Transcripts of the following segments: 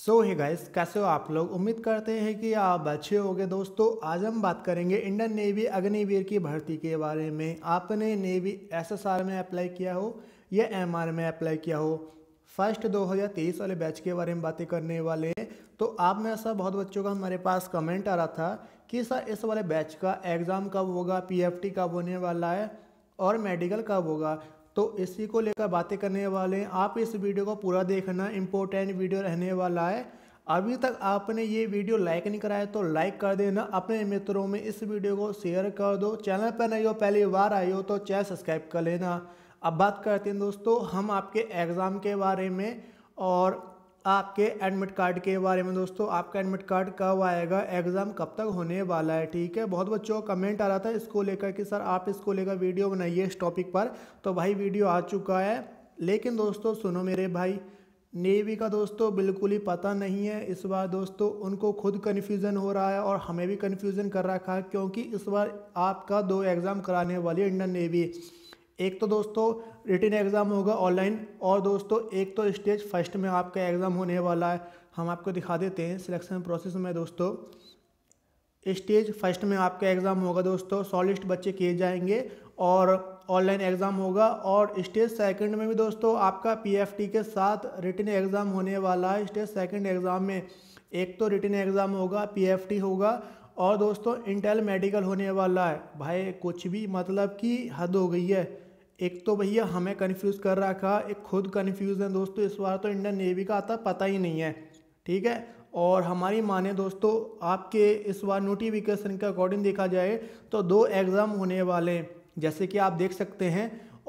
सो so, ही guys कैसे हो आप लोग उम्मीद करते हैं कि आप अच्छे होंगे दोस्तों आज हम बात करेंगे इंडियन नेवी अग्निवीर की भर्ती के बारे में आपने नेवी एसएसआर में अप्लाई किया हो या एमआर में अप्लाई किया हो फर्स्ट 2023 वाले बैच के बारे में बातें करने वाले हैं तो आप में ऐसा बहुत बच्चों का हमारे पास कमेंट आ रहा था कि सर इस वाले बैच का एग्ज़ाम कब होगा पी कब होने वाला है और मेडिकल कब होगा तो इसी को लेकर बातें करने वाले हैं आप इस वीडियो को पूरा देखना इम्पोर्टेंट वीडियो रहने वाला है अभी तक आपने ये वीडियो लाइक नहीं कराया तो लाइक कर देना अपने मित्रों में इस वीडियो को शेयर कर दो चैनल पर नहीं हो पहली बार आई हो तो चैनल सब्सक्राइब कर लेना अब बात करते हैं दोस्तों हम आपके एग्ज़ाम के बारे में और आपके एडमिट कार्ड के बारे में दोस्तों आपका एडमिट कार्ड कब आएगा एग्ज़ाम कब तक होने वाला है ठीक है बहुत बच्चों का कमेंट आ रहा था इसको लेकर कि सर आप इसको लेकर वीडियो बनाइए इस टॉपिक पर तो भाई वीडियो आ चुका है लेकिन दोस्तों सुनो मेरे भाई नेवी का दोस्तों बिल्कुल ही पता नहीं है इस बार दोस्तों उनको खुद कन्फ्यूज़न हो रहा है और हमें भी कन्फ्यूज़न कर रखा है क्योंकि इस बार आपका दो एग्ज़ाम कराने वाली है इंडियन नेवी एक तो दोस्तों रिटर्न एग्ज़ाम होगा ऑनलाइन और दोस्तों एक तो स्टेज फर्स्ट में आपका एग्ज़ाम होने वाला है हम आपको दिखा देते हैं सिलेक्शन प्रोसेस में दोस्तों स्टेज फर्स्ट में आपका एग्ज़ाम होगा दोस्तों सॉलिस्ट बच्चे किए जाएंगे और ऑनलाइन एग्ज़ाम होगा और स्टेज सेकंड में भी दोस्तों आपका पीएफटी के साथ रिटर्न एग्ज़ाम होने वाला है स्टेज सेकंड एग्ज़ाम में एक तो रिटर्न एग्ज़ाम होगा पीएफटी होगा और दोस्तों इंटेल मेडिकल होने वाला है भाई कुछ भी मतलब कि हद हो गई है एक तो भैया हमें कन्फ्यूज़ कर रखा एक खुद कन्फ्यूज़ है दोस्तों इस बार तो इंडियन नेवी का आता पता ही नहीं है ठीक है और हमारी माने दोस्तों आपके इस बार नोटिफिकेशन के अकॉर्डिंग देखा जाए तो दो एग्ज़ाम होने वाले हैं जैसे कि आप देख सकते हैं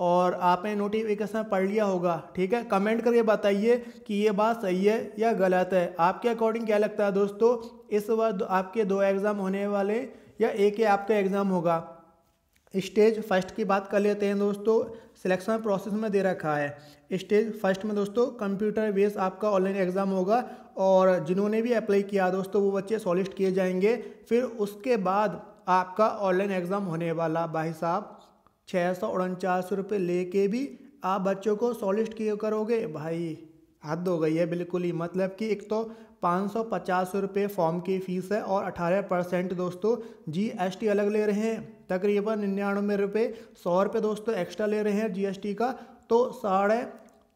और आपने नोटिफिकेशन पढ़ लिया होगा ठीक है कमेंट करके बताइए कि ये बात सही है या गलत है आपके अकॉर्डिंग क्या लगता है दोस्तों इस बार आपके दो एग्ज़ाम होने वाले या एक ही आपका एग्ज़ाम होगा स्टेज फर्स्ट की बात कर लेते हैं दोस्तों सिलेक्शन प्रोसेस में दे रखा है स्टेज फर्स्ट में दोस्तों कंप्यूटर बेस आपका ऑनलाइन एग्ज़ाम होगा और जिन्होंने भी अप्लाई किया दोस्तों वो बच्चे सॉलिस्ट किए जाएंगे फिर उसके बाद आपका ऑनलाइन एग्ज़ाम होने वाला भाई साहब छः सौ उनचास रुपये ले भी आप बच्चों को सॉलिस्ट किए करोगे भाई हद हो गई है बिल्कुल ही मतलब कि एक तो पाँच सौ पचास रुपये फॉर्म की फ़ीस है और अठारह परसेंट दोस्तों जी एस टी अलग ले रहे हैं तकरीबन निन्यानवे रुपये सौ रुपये दोस्तों एक्स्ट्रा ले रहे हैं जीएसटी का तो साढ़े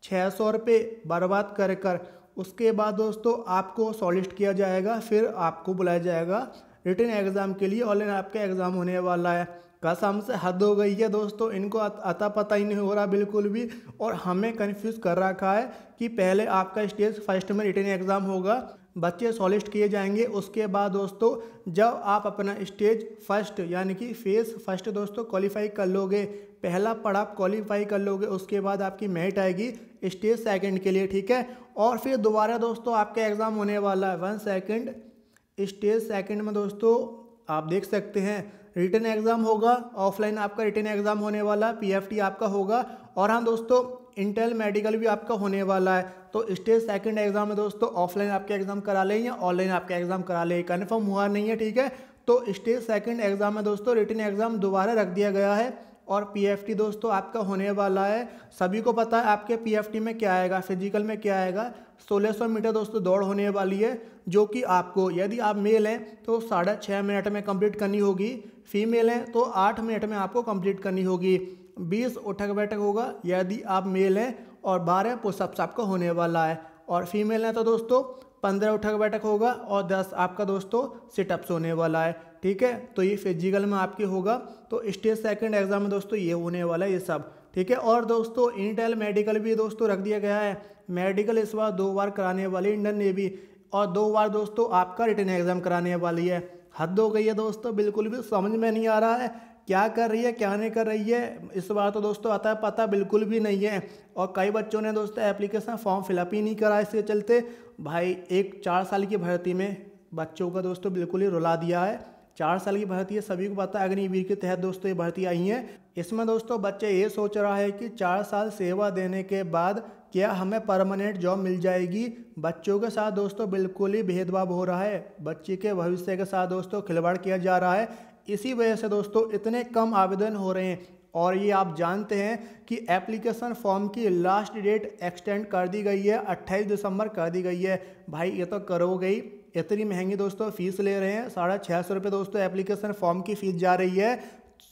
छः सौ रुपये बर्बाद कर कर उसके बाद दोस्तों आपको सॉलिस्ट किया जाएगा फिर आपको बुलाया जाएगा रिटर्न एग्ज़ाम के लिए ऑनलाइन आपका एग्ज़ाम होने वाला है कसम से हद हो गई है दोस्तों इनको अता पता ही नहीं हो रहा बिल्कुल भी और हमें कन्फ्यूज़ कर रखा है कि पहले आपका स्टेज फर्स्ट में रिटर्न एग्ज़ाम होगा बच्चे सॉलिस्ट किए जाएंगे उसके बाद दोस्तों जब आप अपना स्टेज फर्स्ट यानी कि फेज फर्स्ट दोस्तों क्वालिफाई कर लोगे पहला पड़ाव क्वालिफाई कर लोगे उसके बाद आपकी मेरिट आएगी स्टेज सेकंड के लिए ठीक है और फिर दोबारा दोस्तों आपका एग्ज़ाम होने वाला है वन सेकंड स्टेज सेकंड में दोस्तों आप देख सकते हैं रिटर्न एग्ज़ाम होगा ऑफलाइन आपका रिटर्न एग्ज़ाम होने वाला पी आपका होगा और हाँ दोस्तों इंटेल मेडिकल भी आपका होने वाला है तो स्टेज सेकंड एग्जाम में दोस्तों ऑफलाइन आपके एग्जाम करा लें या ऑनलाइन आपके एग्जाम करा लें कन्फर्म हुआ नहीं है ठीक है तो स्टेज सेकंड एग्जाम में दोस्तों रिटर्न एग्जाम दोबारा रख दिया गया है और पीएफटी दोस्तों आपका होने वाला है सभी को पता है आपके पी में क्या आएगा फिजिकल में क्या आएगा 1600 मीटर दोस्तों दौड़ होने वाली है जो कि आपको यदि आप मेल हैं तो साढ़े छः मिनट में कंप्लीट करनी होगी फीमेल हैं तो आठ मिनट में आपको कंप्लीट करनी होगी बीस उठक बैठक होगा यदि आप मेल हैं और बारह पुशअप्स आपका होने वाला है और फीमेल है तो दोस्तों पंद्रह उठक बैठक होगा और दस आपका दोस्तों सिटअप्स होने वाला है ठीक है तो ये फिजिकल में आपके होगा तो स्टेज सेकंड एग्जाम में दोस्तों ये होने वाला है ये सब ठीक है और दोस्तों इंटेल मेडिकल भी दोस्तों रख दिया गया है मेडिकल इस बार दो बार कराने वाली इंडियन नेवी और दो बार दोस्तों आपका रिटर्न एग्जाम कराने वाली है हद हो गई है दोस्तों बिल्कुल भी समझ में नहीं आ रहा है क्या कर रही है क्या नहीं कर रही है इस बार तो दोस्तों आता पता बिल्कुल भी नहीं है और कई बच्चों ने दोस्तों एप्लीकेशन फॉर्म फिलअप ही नहीं करा इसके चलते भाई एक चार साल की भर्ती में बच्चों का दोस्तों बिल्कुल ही रुला दिया है चार साल की भर्ती है सभी को पता है अग्निवीर के तहत दोस्तों ये भर्ती आई है इसमें दोस्तों बच्चे ये सोच रहा है कि चार साल सेवा देने के बाद क्या हमें परमानेंट जॉब मिल जाएगी बच्चों के साथ दोस्तों बिल्कुल ही भेदभाव हो रहा है बच्चे के भविष्य के साथ दोस्तों खिलवाड़ किया जा रहा है इसी वजह से दोस्तों इतने कम आवेदन हो रहे हैं और ये आप जानते हैं कि एप्लीकेशन फॉर्म की लास्ट डेट एक्सटेंड कर दी गई है 28 दिसंबर कर दी गई है भाई ये तो करोगे ही इतनी महंगी दोस्तों फीस ले रहे हैं साढ़े छः सौ रुपये दोस्तों एप्लीकेशन फॉर्म की फ़ीस जा रही है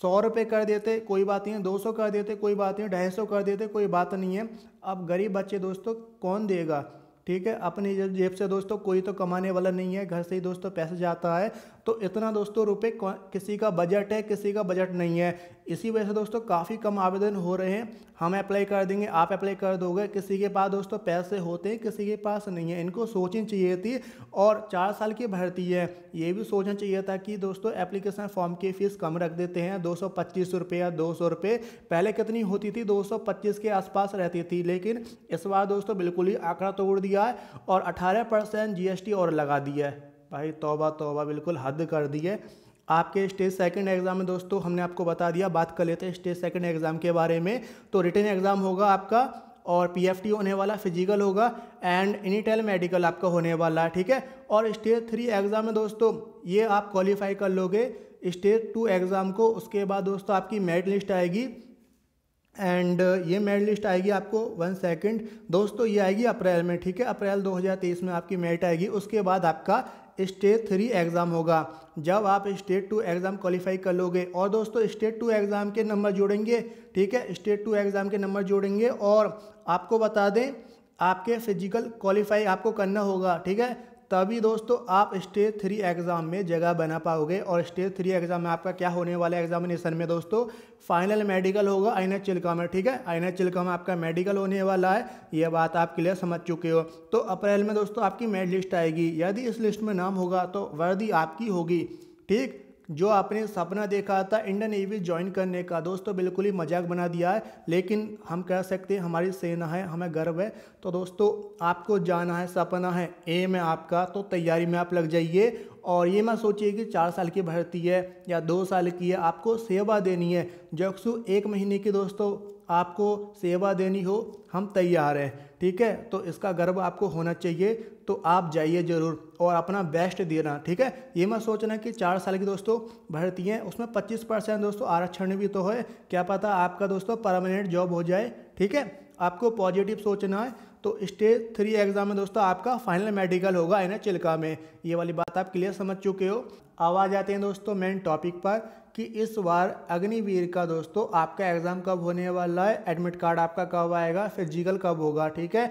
सौ रुपये कर देते कोई बात नहीं है दो सौ कर देते कोई बात नहीं ढाई सौ कर देते कोई बात नहीं है अब गरीब बच्चे दोस्तों कौन देगा ठीक है अपनी जेब से दोस्तों कोई तो कमाने वाला नहीं है घर से ही दोस्तों पैसे जाता है तो इतना दोस्तों रुपये किसी का बजट है किसी का बजट नहीं है इसी वजह से दोस्तों काफ़ी कम आवेदन हो रहे हैं हम अप्लाई कर देंगे आप अप्लाई कर दोगे किसी के पास दोस्तों पैसे होते हैं किसी के पास नहीं है इनको सोचनी चाहिए थी और चार साल की भर्ती है ये भी सोचना चाहिए था कि दोस्तों एप्लीकेशन फॉर्म की फ़ीस कम रख देते हैं दो सौ पच्चीस रुपये या दो सौ रुपये पहले कितनी होती थी दो सौ पच्चीस के आसपास रहती थी लेकिन इस बार दोस्तों बिल्कुल ही आंकड़ा तोड़ दिया है और अठारह परसेंट जी और लगा दिया है भाई तोबा तोबा बिल्कुल हद कर दी है आपके स्टेज सेकंड एग्ज़ाम में दोस्तों हमने आपको बता दिया बात कर लेते हैं स्टेज सेकंड एग्ज़ाम के बारे में तो रिटर्न एग्ज़ाम होगा आपका और पीएफटी होने वाला फिजिकल होगा एंड इनिटेल मेडिकल आपका होने वाला है ठीक है और स्टेज थ्री एग्ज़ाम में दोस्तों ये आप क्वालिफाई कर लोगे स्टेज टू एग्ज़ाम को उसके बाद दोस्तों आपकी मेरिट लिस्ट आएगी एंड ये मेरिट लिस्ट आएगी आपको वन सेकंड दोस्तों ये आएगी अप्रैल में ठीक है अप्रैल 2023 में आपकी मेरिट आएगी उसके बाद आपका स्टेज थ्री एग्ज़ाम होगा जब आप स्टेट टू एग्ज़ाम क्वालिफाई कर लोगे और दोस्तों स्टेट टू एग्ज़ाम के नंबर जोड़ेंगे ठीक है स्टेट टू एग्ज़ाम के नंबर जोड़ेंगे और आपको बता दें आपके फिजिकल क्वालिफाई आपको करना होगा ठीक है तभी दोस्तों आप स्टेज थ्री एग्ज़ाम में जगह बना पाओगे और स्टेज थ्री एग्ज़ाम में आपका क्या होने वाला है एग्जामिनेशन में दोस्तों फाइनल मेडिकल होगा आई एन चिल्का में ठीक है आई एन चिल्का में आपका मेडिकल होने वाला है यह बात आप क्लियर समझ चुके हो तो अप्रैल में दोस्तों आपकी मेड लिस्ट आएगी यदि इस लिस्ट में नाम होगा तो वर्दी आपकी होगी ठीक जो आपने सपना देखा था इंडियन नेवी ज्वाइन करने का दोस्तों बिल्कुल ही मजाक बना दिया है लेकिन हम कह सकते हैं हमारी सेना है हमें गर्व है तो दोस्तों आपको जाना है सपना है एम है आपका तो तैयारी में आप लग जाइए और ये मैं सोचिए कि चार साल की भर्ती है या दो साल की है आपको सेवा देनी है जो एक महीने की दोस्तों आपको सेवा देनी हो हम तैयार हैं ठीक है तो इसका गर्व आपको होना चाहिए तो आप जाइए ज़रूर और अपना बेस्ट देना ठीक है ये मैं सोचना कि चार साल की दोस्तों भर्ती है उसमें पच्चीस परसेंट दोस्तों आरक्षण भी तो है क्या पता आपका दोस्तों परमानेंट जॉब हो जाए ठीक है आपको पॉजिटिव सोचना है तो स्टेज थ्री एग्जाम में दोस्तों आपका फाइनल मेडिकल होगा है ना चिल्का में ये वाली बात आप क्लियर समझ चुके हो आवाज आते हैं दोस्तों मेन टॉपिक पर कि इस बार अग्निवीर का दोस्तों आपका एग्ज़ाम कब होने वाला है एडमिट कार्ड आपका कब आएगा फिजिकल कब होगा ठीक है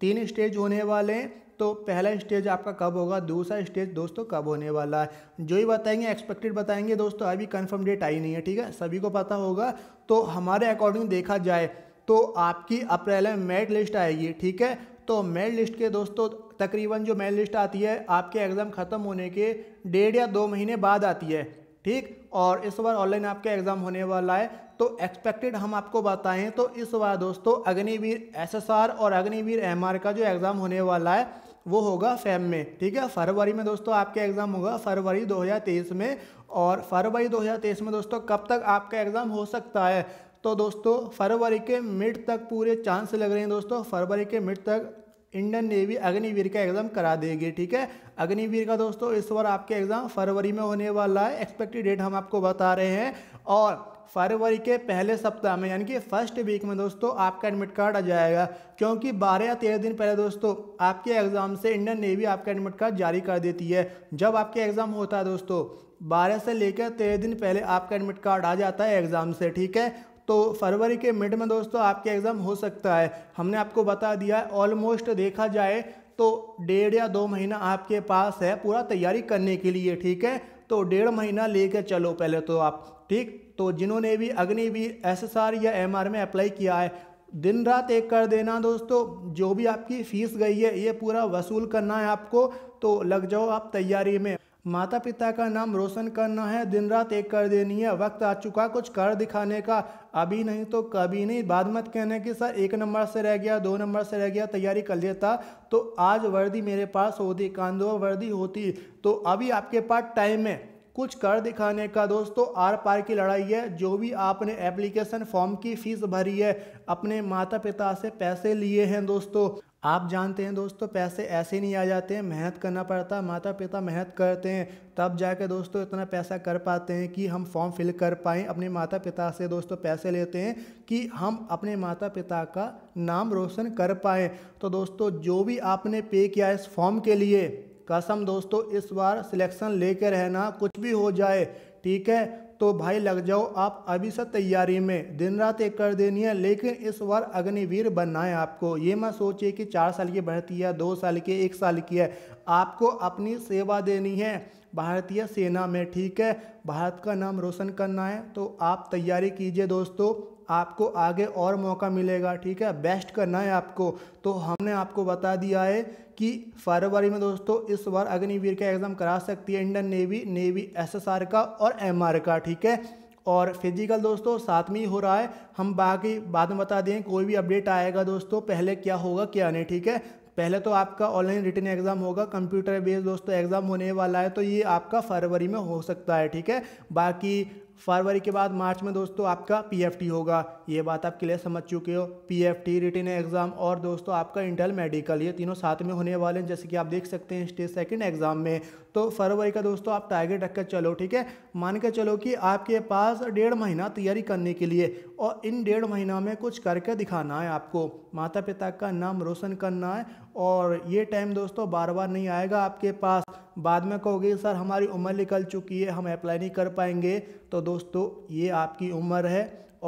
तीन स्टेज होने वाले हैं तो पहला स्टेज आपका कब होगा दूसरा स्टेज दोस्तों कब होने वाला है जो ही बताएंगे एक्सपेक्टेड बताएंगे दोस्तों अभी कंफर्म डेट आई नहीं है ठीक है सभी को पता होगा तो हमारे अकॉर्डिंग देखा जाए तो आपकी अप्रैल में मेरिट लिस्ट आएगी ठीक है तो मेरिट लिस्ट के दोस्तों तकरीबन जो मेरिट लिस्ट आती है आपके एग्ज़ाम ख़त्म होने के डेढ़ या दो महीने बाद आती है ठीक और इस बार ऑनलाइन आपका एग्ज़ाम होने वाला है तो एक्सपेक्टेड हम आपको बताएं तो इस बार दोस्तों अग्निवीर एसएसआर और अग्निवीर एमआर का जो एग्ज़ाम होने वाला है वो होगा फेम में ठीक है फरवरी में दोस्तों आपका एग्ज़ाम होगा फरवरी 2023 में और फरवरी 2023 में दोस्तों कब तक आपका एग्ज़ाम हो सकता है तो दोस्तों फरवरी के मिड तक पूरे चांस लग रहे हैं दोस्तों फरवरी के मिड तक इंडियन नेवी अग्निवीर का एग्ज़ाम करा देगी ठीक है अग्निवीर का दोस्तों इस बार आपके एग्ज़ाम फरवरी में होने वाला है एक्सपेक्टेड डेट हम आपको बता रहे हैं और फरवरी के पहले सप्ताह में यानी कि फर्स्ट वीक में दोस्तों आपका एडमिट कार्ड आ जाएगा क्योंकि 12 या 13 दिन पहले दोस्तों आपके एग्ज़ाम से इंडियन नेवी आपका एडमिट कार्ड जारी कर देती है जब आपके एग्ज़ाम होता है दोस्तों बारह से लेकर तेरह दिन पहले आपका एडमिट कार्ड आ जाता है एग्ज़ाम से ठीक है तो फरवरी के मिड में दोस्तों आपके एग्ज़ाम हो सकता है हमने आपको बता दिया है ऑलमोस्ट देखा जाए तो डेढ़ या दो महीना आपके पास है पूरा तैयारी करने के लिए ठीक है तो डेढ़ महीना लेके चलो पहले तो आप ठीक तो जिन्होंने भी अग्निवीर आर या एम में अप्लाई किया है दिन रात एक कर देना दोस्तों जो भी आपकी फ़ीस गई है ये पूरा वसूल करना है आपको तो लग जाओ आप तैयारी में माता पिता का नाम रोशन करना है दिन रात एक कर देनी है वक्त आ चुका कुछ कर दिखाने का अभी नहीं तो कभी नहीं बाद मत कहने कि सर एक नंबर से रह गया दो नंबर से रह गया तैयारी कर लेता तो आज वर्दी मेरे पास होती कांदो वर्दी होती तो अभी आपके पास टाइम है कुछ कर दिखाने का दोस्तों आर पार की लड़ाई है जो भी आपने एप्लीकेशन फॉर्म की फ़ीस भरी है अपने माता पिता से पैसे लिए हैं दोस्तों आप जानते हैं दोस्तों पैसे ऐसे नहीं आ जाते हैं मेहनत करना पड़ता है माता पिता मेहनत करते हैं तब जाके दोस्तों इतना पैसा कर पाते हैं कि हम फॉर्म फिल कर पाएँ अपने माता पिता से दोस्तों पैसे लेते हैं कि हम अपने माता पिता का नाम रोशन कर पाएँ तो दोस्तों जो भी आपने पे किया इस फॉर्म के लिए कसम दोस्तों इस बार सिलेक्शन लेकर रहना कुछ भी हो जाए ठीक है तो भाई लग जाओ आप अभी से तैयारी में दिन रात एक कर देनी है लेकिन इस बार अग्निवीर बनना है आपको ये मत सोचिए कि चार साल की भर्ती है दो साल की एक साल की है आपको अपनी सेवा देनी है भारतीय सेना में ठीक है भारत का नाम रोशन करना है तो आप तैयारी कीजिए दोस्तों आपको आगे और मौका मिलेगा ठीक है बेस्ट करना है आपको तो हमने आपको बता दिया है कि फरवरी में दोस्तों इस बार अग्निवीर का एग्ज़ाम करा सकती है इंडियन नेवी नेवी एसएसआर का और एमआर का ठीक है और फिजिकल दोस्तों साथ में ही हो रहा है हम बाकी बाद में बता दें कोई भी अपडेट आएगा दोस्तों पहले क्या होगा क्या नहीं ठीक है पहले तो आपका ऑनलाइन रिटर्न एग्ज़ाम होगा कंप्यूटर बेस्ड दोस्तों एग्ज़ाम होने वाला है तो ये आपका फरवरी में हो सकता है ठीक है बाकी फरवरी के बाद मार्च में दोस्तों आपका पीएफटी होगा ये बात आप क्लियर समझ चुके हो पीएफटी रिटर्न एग्जाम और दोस्तों आपका इंटरल मेडिकल ये तीनों साथ में होने वाले हैं जैसे कि आप देख सकते हैं स्टेज सेकंड एग्जाम में तो फरवरी का दोस्तों आप टारगेट रख कर चलो ठीक है मान के चलो कि आपके पास डेढ़ महीना तैयारी करने के लिए और इन डेढ़ महीना में कुछ करके दिखाना है आपको माता पिता का नाम रोशन करना है और ये टाइम दोस्तों बार बार नहीं आएगा आपके पास बाद में कहोगे सर हमारी उम्र निकल चुकी है हम अप्लाई नहीं कर पाएंगे तो दोस्तों ये आपकी उम्र है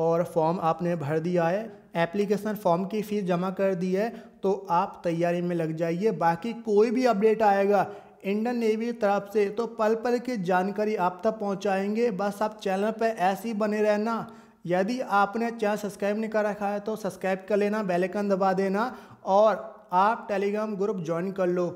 और फॉर्म आपने भर दिया है एप्लीकेशन फॉर्म की फ़ीस जमा कर दी है तो आप तैयारी में लग जाइए बाकी कोई भी अपडेट आएगा इंडियन नेवी तरफ से तो पल पल की जानकारी आप तक पहुंचाएंगे बस आप चैनल पर ऐसे ही बने रहना यदि आपने चैनल सब्सक्राइब नहीं कर रखा है तो सब्सक्राइब कर लेना बेलकन दबा देना और आप टेलीग्राम ग्रुप ज्वाइन कर लो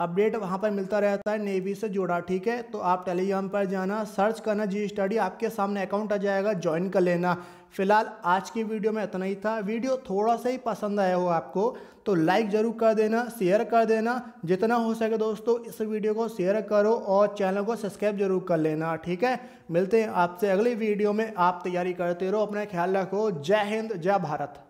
अपडेट वहाँ पर मिलता रहता है नेवी से जुड़ा ठीक है तो आप टेलीग्राम पर जाना सर्च करना जी स्टडी आपके सामने अकाउंट आ जाएगा ज्वाइन कर लेना फिलहाल आज की वीडियो में इतना ही था वीडियो थोड़ा सा ही पसंद आया हो आपको तो लाइक ज़रूर कर देना शेयर कर देना जितना हो सके दोस्तों इस वीडियो को शेयर करो और चैनल को सब्सक्राइब जरूर कर लेना ठीक है मिलते हैं आपसे अगली वीडियो में आप तैयारी करते रहो अपना ख्याल रखो जय हिंद जय भारत